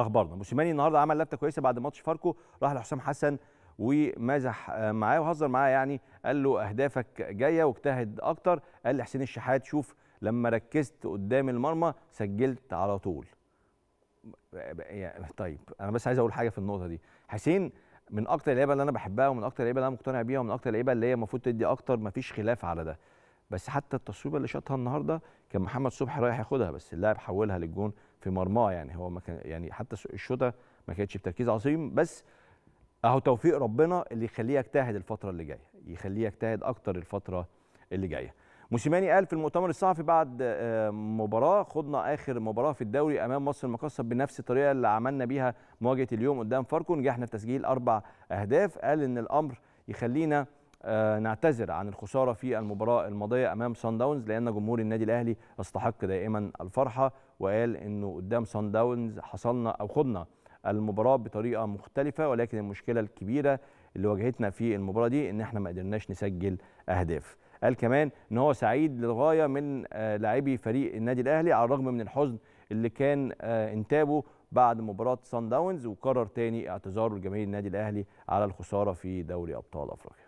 اخبارنا موسيماني النهارده عمل لفته كويسه بعد ماتش فاركو راح لحسام حسن ومازح آه، معاه وهزر معاه يعني قال له اهدافك جايه واجتهد اكتر قال لحسين الشحات شوف لما ركزت قدام المرمى سجلت على طول طيب انا بس عايز اقول حاجه في النقطه دي حسين من اكتر اللعيبه اللي انا بحبها ومن اكتر اللعيبه اللي انا مقتنع بيها ومن اكتر اللعيبه اللي هي المفروض تدي اكتر مفيش خلاف على ده بس حتى التصويبه اللي شاطها النهارده كان محمد صبحي رايح ياخدها بس اللاعب حولها للجون في مرماه يعني هو ما كان يعني حتى الشوطه ما كانتش بتركيز عظيم بس اهو توفيق ربنا اللي يخليه يجتهد الفتره اللي جايه يخليه يجتهد اكتر الفتره اللي جايه موسيماني قال في المؤتمر الصحفي بعد آه، مباراه خضنا اخر مباراه في الدوري امام مصر المقصه بنفس الطريقه اللي عملنا بيها مواجهه اليوم قدام فاركو نجحنا في تسجيل اربع اهداف قال ان الامر يخلينا آه، نعتذر عن الخساره في المباراه الماضيه امام سان داونز لان جمهور النادي الاهلي استحق دائما الفرحه وقال انه قدام سان داونز حصلنا او خضنا المباراه بطريقه مختلفه ولكن المشكله الكبيره اللي واجهتنا في المباراه دي ان احنا ما قدرناش نسجل اهداف قال كمان ان هو سعيد للغايه من آه، لاعبي فريق النادي الاهلي على الرغم من الحزن اللي كان آه، انتابه بعد مباراه سان داونز وقرر تاني اعتذاره لجماهير النادي الاهلي على الخساره في دوري ابطال افريقيا